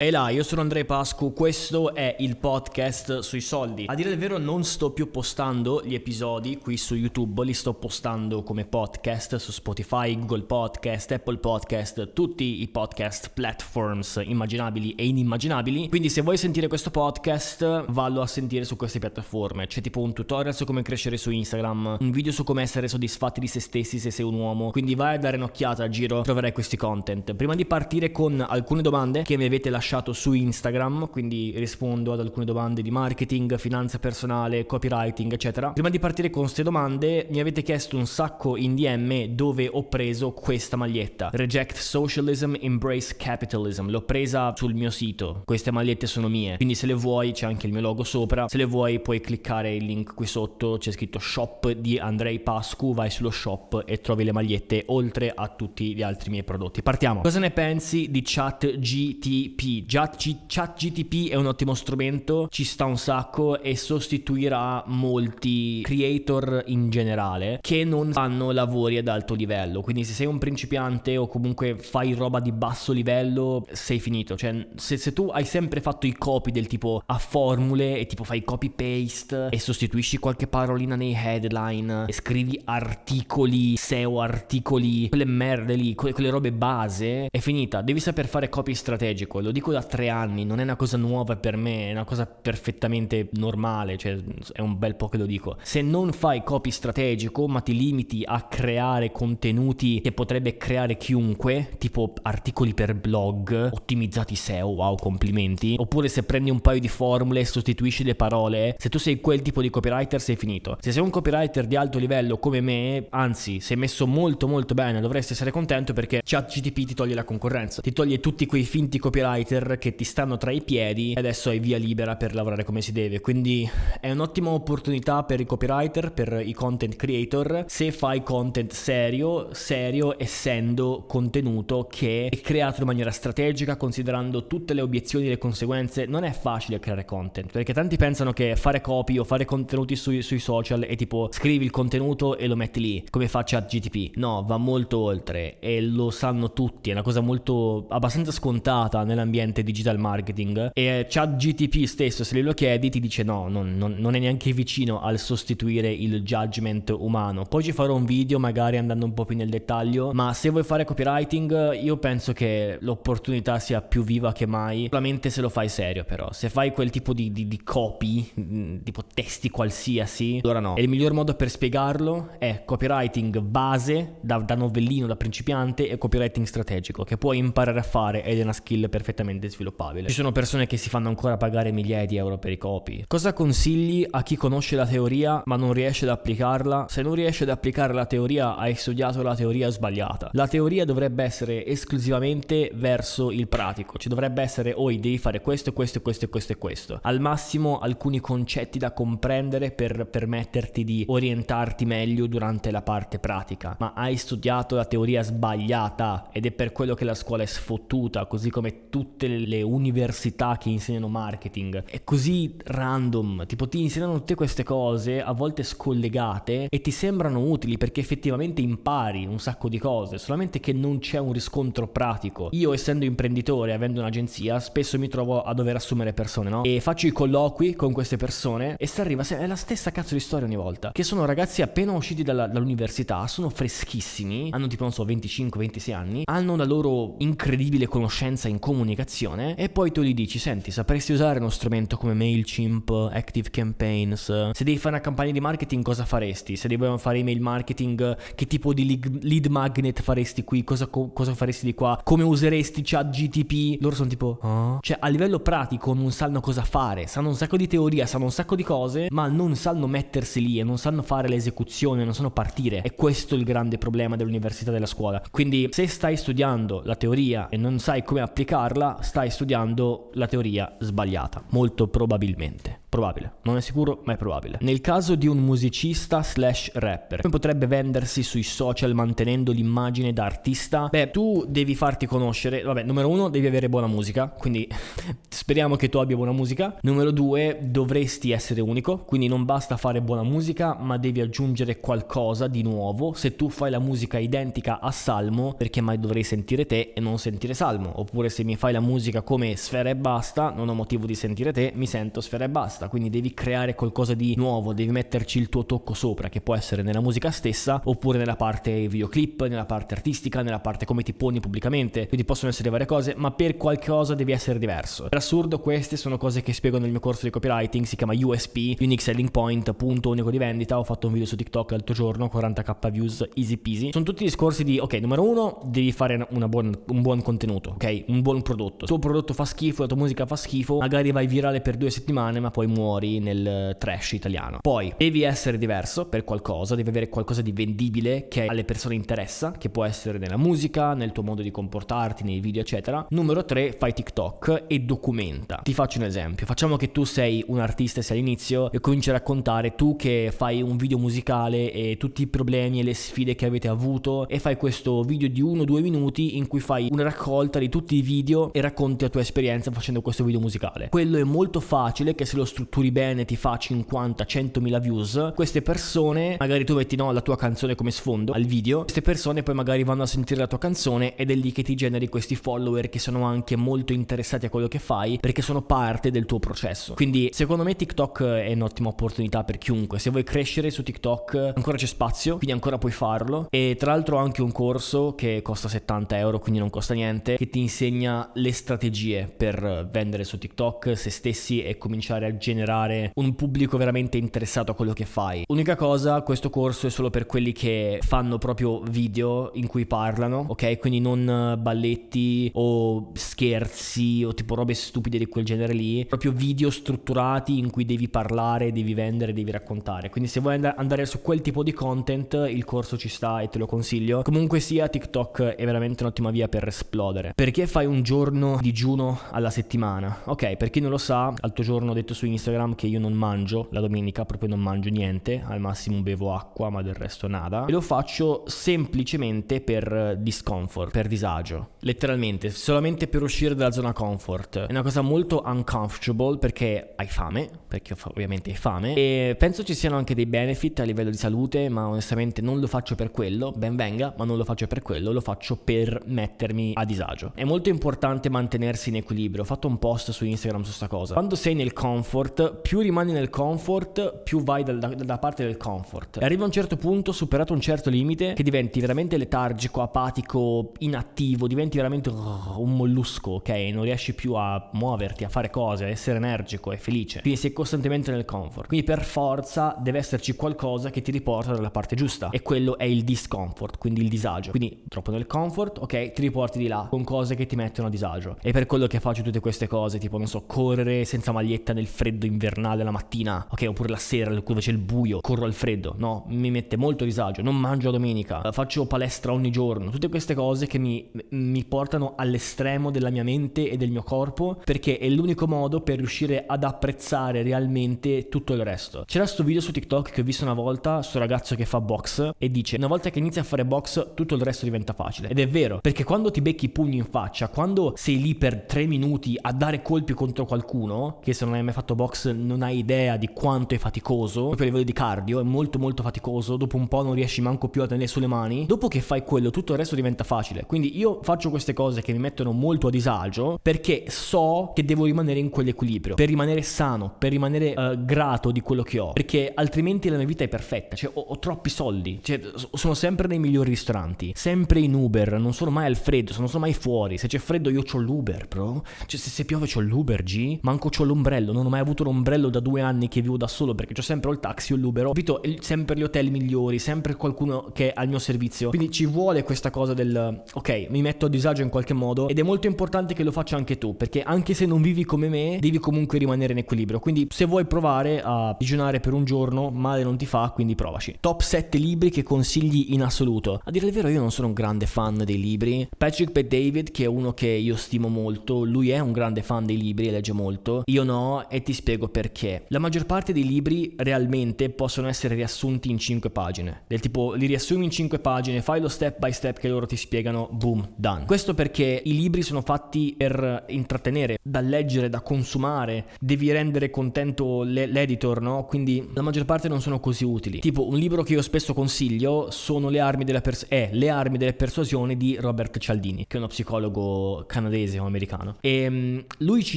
E là, io sono Andrei Pascu, questo è il podcast sui soldi. A dire il vero non sto più postando gli episodi qui su YouTube, li sto postando come podcast su Spotify, Google Podcast, Apple Podcast, tutti i podcast platforms immaginabili e inimmaginabili. Quindi se vuoi sentire questo podcast, vallo a sentire su queste piattaforme. C'è tipo un tutorial su come crescere su Instagram, un video su come essere soddisfatti di se stessi se sei un uomo. Quindi vai a dare un'occhiata a giro, troverai questi content. Prima di partire con alcune domande che mi avete lasciato lasciato su Instagram, quindi rispondo ad alcune domande di marketing, finanza personale, copywriting, eccetera. Prima di partire con queste domande, mi avete chiesto un sacco in DM dove ho preso questa maglietta. Reject Socialism, Embrace Capitalism. L'ho presa sul mio sito. Queste magliette sono mie, quindi se le vuoi c'è anche il mio logo sopra. Se le vuoi puoi cliccare il link qui sotto, c'è scritto shop di Andrei Pascu, vai sullo shop e trovi le magliette oltre a tutti gli altri miei prodotti. Partiamo. Cosa ne pensi di chat GTP? Già G- Chat GTP è un ottimo strumento, ci sta un sacco e sostituirà molti creator in generale che non fanno lavori ad alto livello. Quindi se sei un principiante o comunque fai roba di basso livello, sei finito. Cioè, se, se tu hai sempre fatto i copy del tipo a formule e tipo fai copy paste e sostituisci qualche parolina nei headline e scrivi articoli, SEO articoli, quelle merde lì, quelle, quelle robe base, è finita. Devi saper fare copy strategico. Lo dico dico da tre anni, non è una cosa nuova per me, è una cosa perfettamente normale, cioè è un bel po' che lo dico. Se non fai copy strategico, ma ti limiti a creare contenuti che potrebbe creare chiunque, tipo articoli per blog, ottimizzati SEO, wow, complimenti, oppure se prendi un paio di formule e sostituisci le parole, se tu sei quel tipo di copywriter sei finito. Se sei un copywriter di alto livello come me, anzi, sei messo molto molto bene, dovresti essere contento perché ChatGTP ti toglie la concorrenza, ti toglie tutti quei finti copywriter computer che ti stanno tra i piedi e adesso hai via libera per lavorare come si deve. Quindi è un'ottima opportunità per i copywriter, per i content creator, se fai content serio, serio essendo contenuto che è creato in maniera strategica, considerando tutte le obiezioni e le conseguenze. Non è facile creare content, perché tanti pensano che fare copy o fare contenuti sui, sui social è tipo scrivi il contenuto e lo metti lì, come faccia GTP. No, va molto oltre e lo sanno tutti, è una cosa molto abbastanza scontata nell'ambiente cliente digital marketing e chat GTP stesso se glielo chiedi ti dice no, non, non, non è neanche vicino al sostituire il judgment umano. Poi ci farò un video magari andando un po' più nel dettaglio, ma se vuoi fare copywriting io penso che l'opportunità sia più viva che mai, solamente se lo fai serio però, se fai quel tipo di, di, di copy, mm, tipo testi qualsiasi, allora no. E il miglior modo per spiegarlo è copywriting base da, da novellino, da principiante e copywriting strategico che puoi imparare a fare ed è una skill perfettamente praticamente sviluppabile. Ci sono persone che si fanno ancora pagare migliaia di euro per i copy. Cosa consigli a chi conosce la teoria ma non riesce ad applicarla? Se non riesce ad applicare la teoria hai studiato la teoria sbagliata. La teoria dovrebbe essere esclusivamente verso il pratico. Ci dovrebbe essere oi oh, devi fare questo, questo, questo, questo e questo. Al massimo alcuni concetti da comprendere per permetterti di orientarti meglio durante la parte pratica. Ma hai studiato la teoria sbagliata ed è per quello che la scuola è sfottuta, così come tutti tutte le università che insegnano marketing. È così random, tipo ti insegnano tutte queste cose, a volte scollegate, e ti sembrano utili perché effettivamente impari un sacco di cose, solamente che non c'è un riscontro pratico. Io essendo imprenditore, avendo un'agenzia, spesso mi trovo a dover assumere persone, no? E faccio i colloqui con queste persone e si arriva, è la stessa cazzo di storia ogni volta, che sono ragazzi appena usciti dalla, dall'università, sono freschissimi, hanno tipo non so 25-26 anni, hanno la loro incredibile conoscenza in comunicazione, applicazione e poi tu gli dici senti sapresti usare uno strumento come MailChimp, Active Campaigns, se devi fare una campagna di marketing cosa faresti, se devi fare email marketing che tipo di lead magnet faresti qui, cosa, cosa faresti di qua, come useresti chat GTP, loro sono tipo oh? cioè a livello pratico non sanno cosa fare, sanno un sacco di teoria, sanno un sacco di cose ma non sanno mettersi lì e non sanno fare l'esecuzione, non sanno partire e questo è il grande problema dell'università della scuola, quindi se stai studiando la teoria e non sai come applicarla stai studiando la teoria sbagliata, molto probabilmente. Probabile, non è sicuro, ma è probabile. Nel caso di un musicista slash rapper, come potrebbe vendersi sui social mantenendo l'immagine da artista? Beh, tu devi farti conoscere, vabbè, numero uno, devi avere buona musica, quindi speriamo che tu abbia buona musica. Numero due, dovresti essere unico, quindi non basta fare buona musica, ma devi aggiungere qualcosa di nuovo. Se tu fai la musica identica a Salmo, perché mai dovrei sentire te e non sentire Salmo? Oppure se mi fai la musica come Sfera e basta, non ho motivo di sentire te, mi sento Sfera e basta basta, quindi devi creare qualcosa di nuovo, devi metterci il tuo tocco sopra, che può essere nella musica stessa, oppure nella parte videoclip, nella parte artistica, nella parte come ti poni pubblicamente, quindi possono essere varie cose, ma per qualcosa devi essere diverso. Per assurdo queste sono cose che spiego nel mio corso di copywriting, si chiama USP, Unique Selling Point, punto unico di vendita, ho fatto un video su TikTok l'altro giorno, 40k views, easy peasy. Sono tutti discorsi di, ok, numero uno, devi fare buona, un buon contenuto, ok? Un buon prodotto. Il tuo prodotto fa schifo, la tua musica fa schifo, magari vai virale per due settimane, ma poi muori nel trash italiano. Poi devi essere diverso per qualcosa, devi avere qualcosa di vendibile che alle persone interessa, che può essere nella musica, nel tuo modo di comportarti, nei video, eccetera. Numero 3, fai TikTok e documenta. Ti faccio un esempio, facciamo che tu sei un artista e sei all'inizio e cominci a raccontare tu che fai un video musicale e tutti i problemi e le sfide che avete avuto e fai questo video di uno o due minuti in cui fai una raccolta di tutti i video e racconti la tua esperienza facendo questo video musicale. Quello è molto facile che se lo studi strutturi bene ti fa 50 100 mila views queste persone magari tu metti no la tua canzone come sfondo al video queste persone poi magari vanno a sentire la tua canzone ed è lì che ti generi questi follower che sono anche molto interessati a quello che fai perché sono parte del tuo processo quindi secondo me TikTok è un'ottima opportunità per chiunque se vuoi crescere su TikTok ancora c'è spazio quindi ancora puoi farlo e tra l'altro ho anche un corso che costa 70 euro quindi non costa niente che ti insegna le strategie per vendere su TikTok se stessi e cominciare a generare generare un pubblico veramente interessato a quello che fai. Unica cosa, questo corso è solo per quelli che fanno proprio video in cui parlano, ok? Quindi non eh, balletti o scherzi o tipo robe stupide di quel genere lì, proprio video strutturati in cui devi parlare, devi vendere, devi raccontare. Quindi se vuoi and andare su quel tipo di content, il corso ci sta e te lo consiglio. Comunque sia, TikTok è veramente un'ottima via per esplodere. Perché fai un giorno digiuno alla settimana? Ok, per chi non lo sa, altro giorno ho detto su Instagram Instagram che io non mangio la domenica, proprio non mangio niente, al massimo bevo acqua, ma del resto nada. E lo faccio semplicemente per discomfort, per disagio. Letteralmente, solamente per uscire dalla zona comfort. È una cosa molto uncomfortable perché hai fame, perché ovviamente hai fame. E penso ci siano anche dei benefit a livello di salute, ma onestamente non lo faccio per quello, ben venga, ma non lo faccio per quello, lo faccio per mettermi a disagio. È molto importante mantenersi in equilibrio. Ho fatto un post su Instagram su questa cosa. Quando sei nel comfort comfort, più rimani nel comfort, più vai dalla da, da parte del comfort. E arriva a un certo punto, superato un certo limite, che diventi veramente letargico, apatico, inattivo, diventi veramente un mollusco, ok? Non riesci più a muoverti, a fare cose, a essere energico e felice. Quindi sei costantemente nel comfort. Quindi per forza deve esserci qualcosa che ti riporta dalla parte giusta. E quello è il discomfort, quindi il disagio. Quindi troppo nel comfort, ok? Ti riporti di là con cose che ti mettono a disagio. E per quello che faccio tutte queste cose, tipo, non so, correre senza maglietta nel freddo freddo invernale la mattina, ok, oppure la sera dove c'è il buio, corro al freddo, no, mi mette molto disagio, non mangio a domenica, faccio palestra ogni giorno, tutte queste cose che mi, mi portano all'estremo della mia mente e del mio corpo perché è l'unico modo per riuscire ad apprezzare realmente tutto il resto. C'era questo video su TikTok che ho visto una volta, sto ragazzo che fa box e dice una volta che inizi a fare box tutto il resto diventa facile ed è vero perché quando ti becchi i pugni in faccia, quando sei lì per tre minuti a dare colpi contro qualcuno, che se non hai mai fatto box non hai idea di quanto è faticoso, proprio a livello di cardio, è molto molto faticoso, dopo un po' non riesci manco più a tenere sulle mani, dopo che fai quello tutto il resto diventa facile, quindi io faccio queste cose che mi mettono molto a disagio perché so che devo rimanere in quell'equilibrio, per rimanere sano, per rimanere uh, grato di quello che ho, perché altrimenti la mia vita è perfetta, cioè ho, ho troppi soldi, cioè, sono sempre nei migliori ristoranti, sempre in Uber, non sono mai al freddo, non sono mai fuori, se c'è freddo io ho l'Uber, bro, cioè se, se piove ho l'Uber, G, manco ho l'ombrello, non ho mai avuto avuto un ombrello da due anni che vivo da solo perché ho sempre il taxi o l'Uber, ho capito sempre gli hotel migliori, sempre qualcuno che è al mio servizio. Quindi ci vuole questa cosa del ok, mi metto a disagio in qualche modo ed è molto importante che lo faccia anche tu, perché anche se non vivi come me, devi comunque rimanere in equilibrio. Quindi se vuoi provare a digiunare per un giorno, male non ti fa, quindi provaci. Top 7 libri che consigli in assoluto. A dire il vero io non sono un grande fan dei libri. Patrick Pet David, che è uno che io stimo molto, lui è un grande fan dei libri e legge molto. Io no e ti spiego perché. La maggior parte dei libri realmente possono essere riassunti in 5 pagine. Del tipo, li riassumi in 5 pagine, fai lo step by step che loro ti spiegano, boom, done. Questo perché i libri sono fatti per intrattenere, da leggere, da consumare, devi rendere contento le- l'editor, no? Quindi la maggior parte non sono così utili. Tipo, un libro che io spesso consiglio sono Le armi della, pers- eh, le armi della persuasione di Robert Cialdini, che è uno psicologo canadese o americano. E ehm, lui ci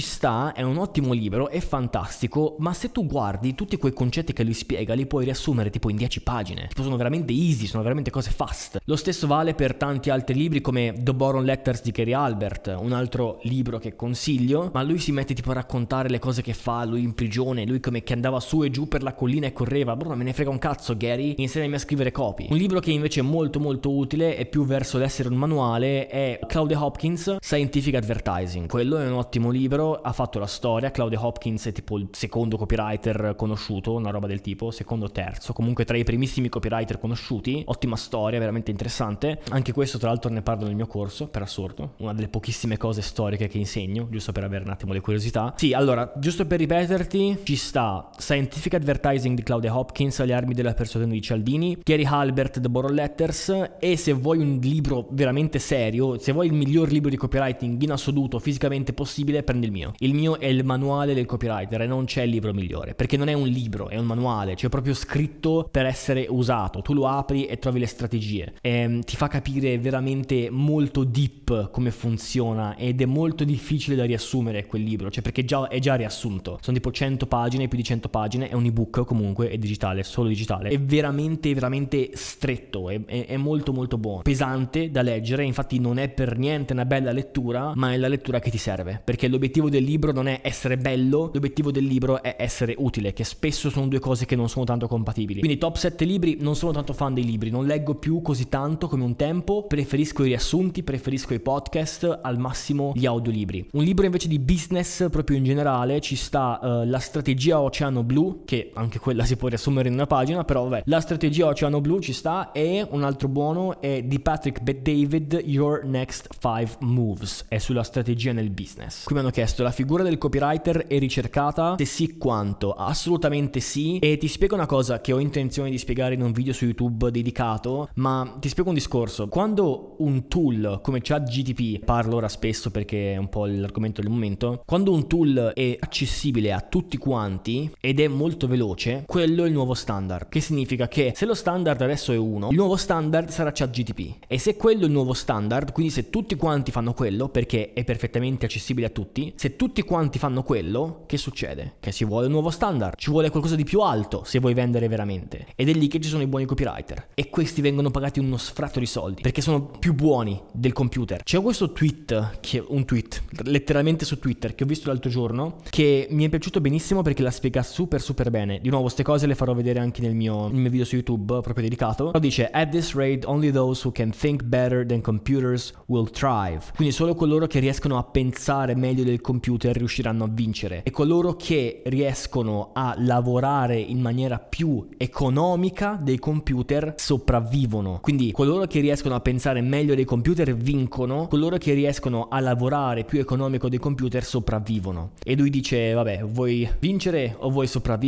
sta, è un ottimo libro, è fantastico fantastico, ma se tu guardi tutti quei concetti che lui spiega, li puoi riassumere tipo in 10 pagine. Tipo sono veramente easy, sono veramente cose fast. Lo stesso vale per tanti altri libri come The Boron Letters di Kerry Albert, un altro libro che consiglio, ma lui si mette tipo a raccontare le cose che fa, lui in prigione, lui come che andava su e giù per la collina e correva. Bro, me ne frega un cazzo, Gary, insegnami a scrivere copy. Un libro che invece è molto molto utile e più verso l'essere un manuale è Claudia Hopkins Scientific Advertising. Quello è un ottimo libro, ha fatto la storia, Claudia Hopkins è tipo tipo il secondo copywriter conosciuto, una roba del tipo, secondo o terzo, comunque tra i primissimi copywriter conosciuti, ottima storia, veramente interessante. Anche questo tra l'altro ne parlo nel mio corso, per assurdo, una delle pochissime cose storiche che insegno, giusto per avere un attimo le curiosità. Sì, allora, giusto per ripeterti, ci sta Scientific Advertising di Claudia Hopkins, Le armi della persuasione di Cialdini, Thierry Halbert, The Borrow Letters e se vuoi un libro veramente serio, se vuoi il miglior libro di copywriting in assoluto fisicamente possibile, prendi il mio. Il mio è il manuale del copywriting Gardner e non c'è il libro migliore, perché non è un libro, è un manuale, cioè proprio scritto per essere usato. Tu lo apri e trovi le strategie. E, ehm, ti fa capire veramente molto deep come funziona ed è molto difficile da riassumere quel libro, cioè perché già, è già riassunto. Sono tipo 100 pagine, più di 100 pagine, è un ebook comunque, è digitale, solo digitale. È veramente, veramente stretto, è, è, è molto molto buono. Pesante da leggere, infatti non è per niente una bella lettura, ma è la lettura che ti serve, perché l'obiettivo del libro non è essere bello, l'obiettivo l'obiettivo del libro è essere utile, che spesso sono due cose che non sono tanto compatibili. Quindi top 7 libri, non sono tanto fan dei libri, non leggo più così tanto come un tempo, preferisco i riassunti, preferisco i podcast, al massimo gli audiolibri. Un libro invece di business proprio in generale ci sta uh, La strategia Oceano Blu, che anche quella si può riassumere in una pagina, però vabbè, La strategia Oceano Blu ci sta e un altro buono è di Patrick Bet David Your Next 5 Moves, è sulla strategia nel business. Qui mi hanno chiesto la figura del copywriter è ricercata puntata? Se sì, quanto? Assolutamente sì. E ti spiego una cosa che ho intenzione di spiegare in un video su YouTube dedicato, ma ti spiego un discorso. Quando un tool come ChatGTP, parlo ora spesso perché è un po' l'argomento del momento, quando un tool è accessibile a tutti quanti ed è molto veloce, quello è il nuovo standard. Che significa che se lo standard adesso è 1, il nuovo standard sarà ChatGTP. E se quello è il nuovo standard, quindi se tutti quanti fanno quello, perché è perfettamente accessibile a tutti, se tutti quanti fanno quello, che succede? succede? Che si vuole un nuovo standard, ci vuole qualcosa di più alto se vuoi vendere veramente. Ed è lì che ci sono i buoni copywriter. E questi vengono pagati uno sfratto di soldi, perché sono più buoni del computer. C'è questo tweet, che, un tweet, letteralmente su Twitter, che ho visto l'altro giorno, che mi è piaciuto benissimo perché la spiega super super bene. Di nuovo, queste cose le farò vedere anche nel mio, nel mio video su YouTube, proprio dedicato. Però dice, at this rate only those who can think better than computers will thrive. Quindi solo coloro che riescono a pensare meglio del computer riusciranno a vincere. E coloro coloro che riescono a lavorare in maniera più economica dei computer sopravvivono. Quindi coloro che riescono a pensare meglio dei computer vincono, coloro che riescono a lavorare più economico dei computer sopravvivono. E lui dice, vabbè, vuoi vincere o vuoi sopravvivere?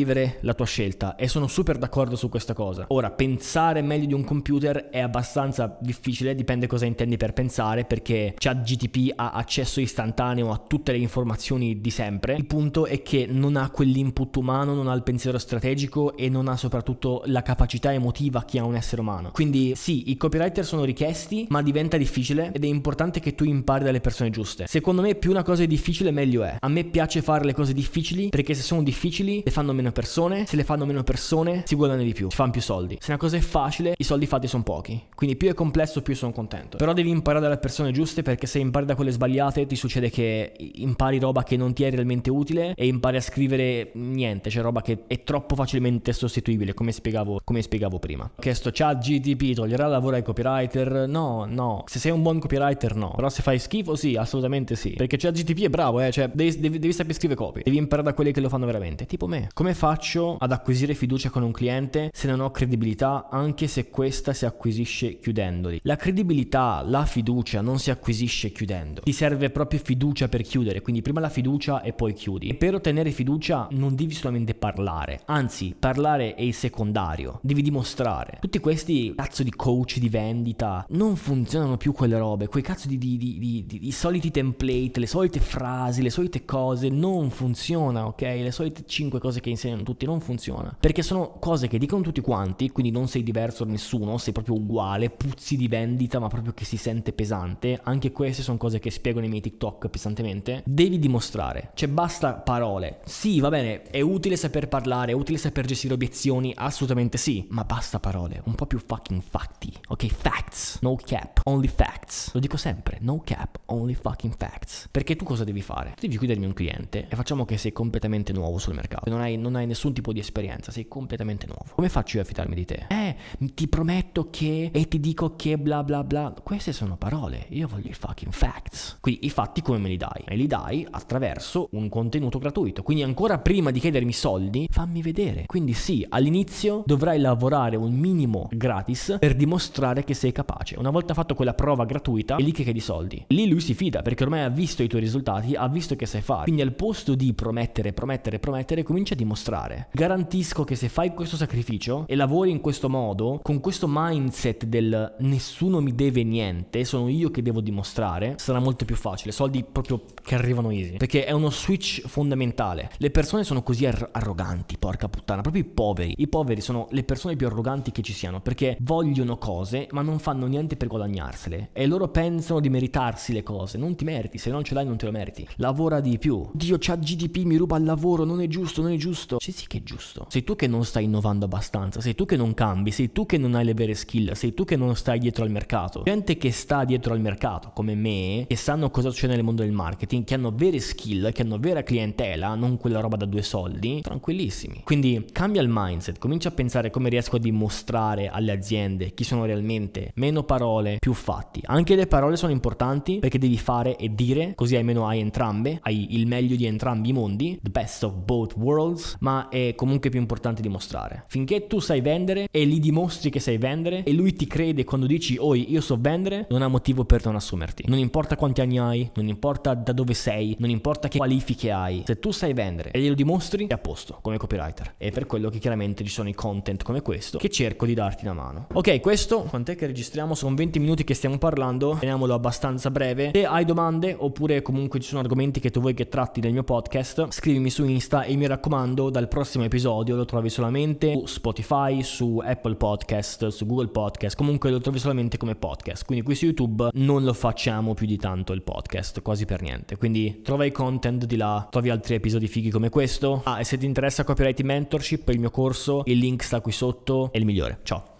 La tua scelta. E sono super d'accordo su questa cosa. Ora, pensare meglio di un computer è abbastanza difficile, dipende cosa intendi per pensare, perché ChatGTP ha accesso istantaneo a tutte le informazioni di sempre. Il punto è che non ha quell'input umano, non ha il pensiero strategico e non ha soprattutto la capacità emotiva che ha un essere umano. Quindi sì, i copywriter sono richiesti, ma diventa difficile ed è importante che tu impari dalle persone giuste. Secondo me più una cosa è difficile meglio è. A me piace fare le cose difficili perché se sono difficili le fanno meno persone, se le fanno meno persone si guadagna di più, si fanno più soldi. Se una cosa è facile i soldi fatti sono pochi. Quindi più è complesso più sono contento. Però devi imparare dalle persone giuste perché se impari da quelle sbagliate ti succede che impari roba che non ti è realmente utile e impari a scrivere niente, c'è cioè roba che è troppo facilmente sostituibile, come spiegavo, come spiegavo prima. Ho chiesto chat GTP toglierà il lavoro ai copywriter? No, no. Se sei un buon copywriter no, però se fai schifo sì, assolutamente sì, perché chat GTP è bravo, eh, cioè devi, devi, devi sapere scrivere copy, devi imparare da quelli che lo fanno veramente, tipo me. Come faccio ad acquisire fiducia con un cliente se non ho credibilità anche se questa si acquisisce chiudendoli? La credibilità, la fiducia non si acquisisce chiudendo. Ti serve proprio fiducia per chiudere, quindi prima la fiducia e poi chiudi. E per ottenere fiducia non devi solamente parlare, anzi parlare è il secondario, devi dimostrare. Tutti questi cazzo di coach di vendita non funzionano più quelle robe, quei cazzo di, di, di, di soliti template, le solite frasi, le solite cose, non funziona, ok? Le solite 5 cose che insegnano tutti non funziona, perché sono cose che dicono tutti quanti, quindi non sei diverso da nessuno, sei proprio uguale, puzzi di vendita ma proprio che si sente pesante, anche queste sono cose che spiego nei miei TikTok pesantemente, devi dimostrare, cioè basta parole parole. Sì, va bene, è utile saper parlare, è utile saper gestire obiezioni, assolutamente sì, ma basta parole, un po' più fucking fatti, ok? Facts, no cap, only facts. Lo dico sempre, no cap, only fucking facts. Perché tu cosa devi fare? Devi chiudermi un cliente e facciamo che sei completamente nuovo sul mercato, non hai, non hai nessun tipo di esperienza, sei completamente nuovo. Come faccio io a fidarmi di te? Eh, ti prometto che e ti dico che bla bla bla. Queste sono parole, io voglio i fucking facts. Quindi i fatti come me li dai? Me li dai attraverso un contenuto gratuito gratuito. Quindi ancora prima di chiedermi soldi, fammi vedere. Quindi sì, all'inizio dovrai lavorare un minimo gratis per dimostrare che sei capace. Una volta fatto quella prova gratuita, è lì che chiedi soldi. Lì lui si fida perché ormai ha visto i tuoi risultati, ha visto che sai fare. Quindi al posto di promettere, promettere, promettere, comincia a dimostrare. Garantisco che se fai questo sacrificio e lavori in questo modo, con questo mindset del nessuno mi deve niente, sono io che devo dimostrare, sarà molto più facile. Soldi proprio che arrivano easy. Perché è uno switch fondamentale mentale. Le persone sono così ar- arroganti, porca puttana, proprio i poveri. I poveri sono le persone più arroganti che ci siano perché vogliono cose ma non fanno niente per guadagnarsele e loro pensano di meritarsi le cose. Non ti meriti, se non ce l'hai non te lo meriti. Lavora di più. Dio, c'ha GDP, mi ruba il lavoro, non è giusto, non è giusto. Sì, sì che è giusto. Sei tu che non stai innovando abbastanza, sei tu che non cambi, sei tu che non hai le vere skill, sei tu che non stai dietro al mercato. Gente che sta dietro al mercato, come me, che sanno cosa succede nel mondo del marketing, che hanno vere skill, che hanno vera clientela tutela, non quella roba da due soldi, tranquillissimi. Quindi cambia il mindset, comincia a pensare come riesco a dimostrare alle aziende chi sono realmente, meno parole, più fatti. Anche le parole sono importanti perché devi fare e dire, così almeno hai entrambe, hai il meglio di entrambi i mondi, the best of both worlds, ma è comunque più importante dimostrare. Finché tu sai vendere e gli dimostri che sai vendere e lui ti crede quando dici oi io so vendere, non ha motivo per non assumerti. Non importa quanti anni hai, non importa da dove sei, non importa che qualifiche hai, se tu sai vendere e glielo dimostri, è a posto come copywriter. E per quello che chiaramente ci sono i content come questo che cerco di darti una mano. Ok, questo quant'è che registriamo? Sono 20 minuti che stiamo parlando, teniamolo abbastanza breve. Se hai domande oppure comunque ci sono argomenti che tu vuoi che tratti nel mio podcast, scrivimi su Insta e mi raccomando dal prossimo episodio lo trovi solamente su Spotify, su Apple Podcast, su Google Podcast, comunque lo trovi solamente come podcast. Quindi qui su YouTube non lo facciamo più di tanto il podcast, quasi per niente. Quindi trova i content di là, trovi altri altri episodi fighi come questo. Ah, e se ti interessa Copyright Mentorship, il mio corso, il link sta qui sotto, è il migliore. Ciao.